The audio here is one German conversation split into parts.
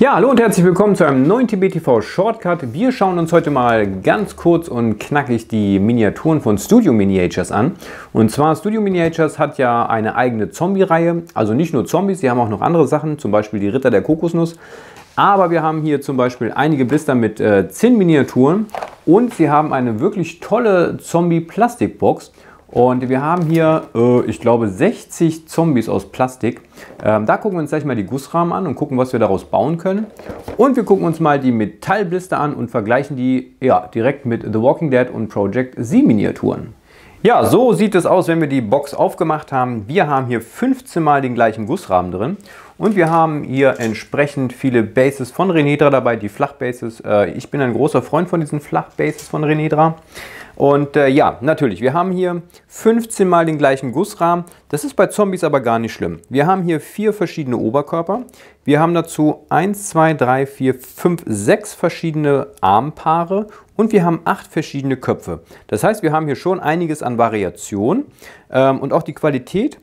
Ja, hallo und herzlich willkommen zu einem neuen TBTV Shortcut. Wir schauen uns heute mal ganz kurz und knackig die Miniaturen von Studio Miniatures an. Und zwar Studio Miniatures hat ja eine eigene Zombie-Reihe, also nicht nur Zombies, sie haben auch noch andere Sachen, zum Beispiel die Ritter der Kokosnuss. Aber wir haben hier zum Beispiel einige Blister mit äh, Zinn-Miniaturen und sie haben eine wirklich tolle Zombie-Plastikbox. box und wir haben hier, äh, ich glaube, 60 Zombies aus Plastik. Ähm, da gucken wir uns gleich mal die Gussrahmen an und gucken, was wir daraus bauen können. Und wir gucken uns mal die Metallblister an und vergleichen die ja, direkt mit The Walking Dead und Project Z Miniaturen. Ja, so sieht es aus, wenn wir die Box aufgemacht haben. Wir haben hier 15 mal den gleichen Gussrahmen drin. Und wir haben hier entsprechend viele Bases von Renedra dabei, die Flachbases. Äh, ich bin ein großer Freund von diesen Flachbases von Renedra. Und äh, ja, natürlich, wir haben hier 15 mal den gleichen Gussrahmen. Das ist bei Zombies aber gar nicht schlimm. Wir haben hier vier verschiedene Oberkörper. Wir haben dazu 1, 2, 3, 4, 5, 6 verschiedene Armpaare und wir haben acht verschiedene Köpfe. Das heißt, wir haben hier schon einiges an Variation ähm, und auch die Qualität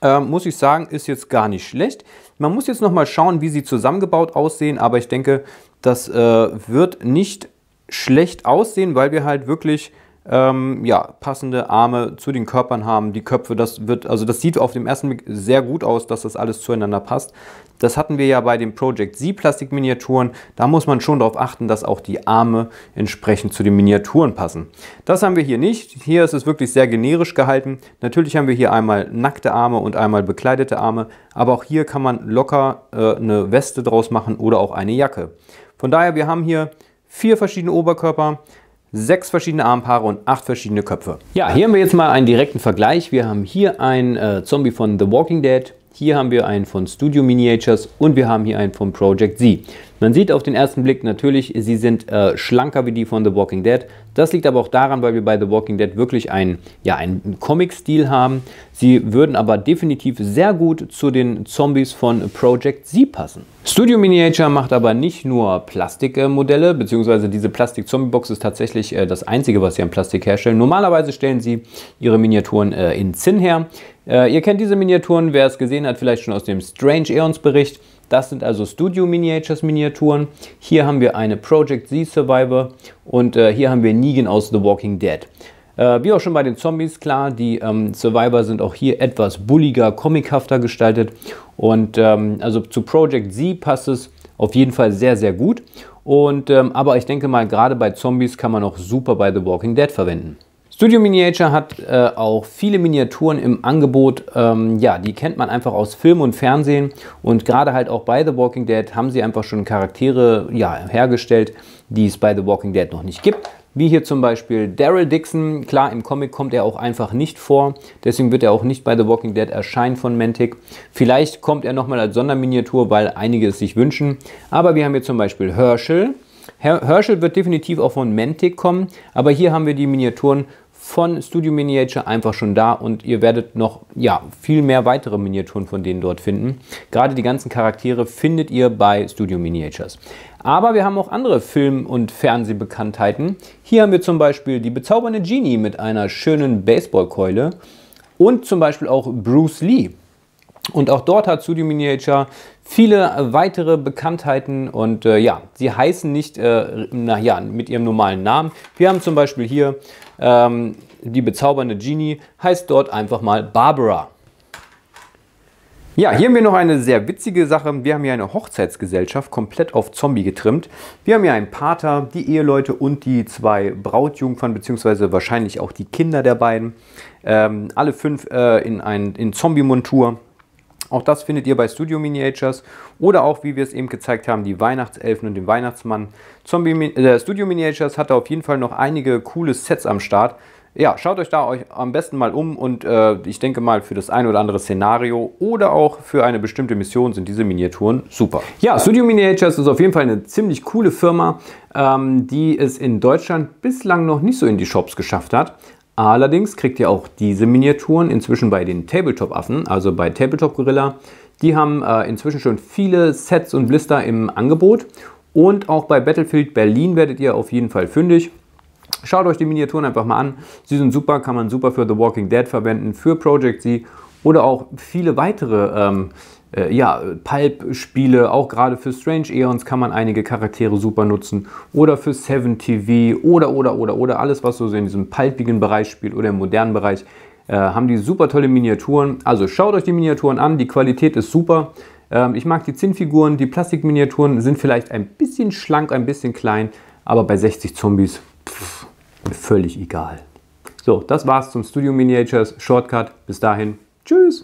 ähm, muss ich sagen, ist jetzt gar nicht schlecht. Man muss jetzt nochmal schauen, wie sie zusammengebaut aussehen, aber ich denke, das äh, wird nicht schlecht aussehen, weil wir halt wirklich ähm, ja, passende Arme zu den Körpern haben. Die Köpfe, das wird, also das sieht auf dem ersten Blick sehr gut aus, dass das alles zueinander passt. Das hatten wir ja bei den Project Z Plastikminiaturen. Da muss man schon darauf achten, dass auch die Arme entsprechend zu den Miniaturen passen. Das haben wir hier nicht. Hier ist es wirklich sehr generisch gehalten. Natürlich haben wir hier einmal nackte Arme und einmal bekleidete Arme. Aber auch hier kann man locker äh, eine Weste draus machen oder auch eine Jacke. Von daher, wir haben hier vier verschiedene Oberkörper, sechs verschiedene Armpaare und acht verschiedene Köpfe. Ja, hier haben wir jetzt mal einen direkten Vergleich. Wir haben hier einen äh, Zombie von The Walking Dead, hier haben wir einen von Studio Miniatures und wir haben hier einen von Project Z. Man sieht auf den ersten Blick natürlich, sie sind äh, schlanker wie die von The Walking Dead. Das liegt aber auch daran, weil wir bei The Walking Dead wirklich einen, ja, einen Comic-Stil haben. Sie würden aber definitiv sehr gut zu den Zombies von Project Z passen. Studio Miniature macht aber nicht nur Plastikmodelle, beziehungsweise diese Plastik-Zombie-Box ist tatsächlich äh, das einzige, was sie an Plastik herstellen. Normalerweise stellen sie ihre Miniaturen äh, in Zinn her. Äh, ihr kennt diese Miniaturen, wer es gesehen hat, vielleicht schon aus dem Strange Eons Bericht. Das sind also Studio Miniatures Miniaturen. Hier haben wir eine Project Z Survivor und äh, hier haben wir Negan aus The Walking Dead. Äh, wie auch schon bei den Zombies, klar, die ähm, Survivor sind auch hier etwas bulliger, comichafter gestaltet. Und ähm, also zu Project Z passt es auf jeden Fall sehr, sehr gut. Und, ähm, aber ich denke mal, gerade bei Zombies kann man auch super bei The Walking Dead verwenden. Studio Miniature hat äh, auch viele Miniaturen im Angebot. Ähm, ja, die kennt man einfach aus Film und Fernsehen. Und gerade halt auch bei The Walking Dead haben sie einfach schon Charaktere ja, hergestellt, die es bei The Walking Dead noch nicht gibt. Wie hier zum Beispiel Daryl Dixon. Klar, im Comic kommt er auch einfach nicht vor. Deswegen wird er auch nicht bei The Walking Dead erscheinen von Mantic. Vielleicht kommt er nochmal als Sonderminiatur, weil einige es sich wünschen. Aber wir haben hier zum Beispiel Herschel. Herschel wird definitiv auch von Mantic kommen, aber hier haben wir die Miniaturen von Studio Miniature einfach schon da und ihr werdet noch ja, viel mehr weitere Miniaturen von denen dort finden. Gerade die ganzen Charaktere findet ihr bei Studio Miniatures. Aber wir haben auch andere Film- und Fernsehbekanntheiten. Hier haben wir zum Beispiel die bezaubernde Genie mit einer schönen Baseballkeule und zum Beispiel auch Bruce Lee. Und auch dort hat Studio Miniature viele weitere Bekanntheiten und äh, ja, sie heißen nicht äh, na ja, mit ihrem normalen Namen. Wir haben zum Beispiel hier ähm, die bezaubernde Genie heißt dort einfach mal Barbara. Ja, hier haben wir noch eine sehr witzige Sache. Wir haben hier eine Hochzeitsgesellschaft komplett auf Zombie getrimmt. Wir haben hier einen Pater, die Eheleute und die zwei Brautjungfern, beziehungsweise wahrscheinlich auch die Kinder der beiden. Ähm, alle fünf äh, in, in Zombie-Montur. Auch das findet ihr bei Studio Miniatures oder auch, wie wir es eben gezeigt haben, die Weihnachtselfen und den Weihnachtsmann. Zombie, äh, Studio Miniatures hat da auf jeden Fall noch einige coole Sets am Start. Ja, schaut euch da euch am besten mal um und äh, ich denke mal für das ein oder andere Szenario oder auch für eine bestimmte Mission sind diese Miniaturen super. Ja, Studio Miniatures ist auf jeden Fall eine ziemlich coole Firma, ähm, die es in Deutschland bislang noch nicht so in die Shops geschafft hat. Allerdings kriegt ihr auch diese Miniaturen inzwischen bei den Tabletop-Affen, also bei Tabletop Gorilla. Die haben äh, inzwischen schon viele Sets und Blister im Angebot. Und auch bei Battlefield Berlin werdet ihr auf jeden Fall fündig. Schaut euch die Miniaturen einfach mal an. Sie sind super, kann man super für The Walking Dead verwenden, für Project Z oder auch viele weitere ähm, äh, ja, Pulp-Spiele, auch gerade für Strange Eons kann man einige Charaktere super nutzen. Oder für Seven tv oder, oder, oder, oder. Alles, was so in diesem pulpigen Bereich spielt oder im modernen Bereich, äh, haben die super tolle Miniaturen. Also schaut euch die Miniaturen an, die Qualität ist super. Ähm, ich mag die Zinnfiguren, die Plastikminiaturen sind vielleicht ein bisschen schlank, ein bisschen klein, aber bei 60 Zombies pff, völlig egal. So, das war's zum Studio Miniatures Shortcut. Bis dahin, tschüss!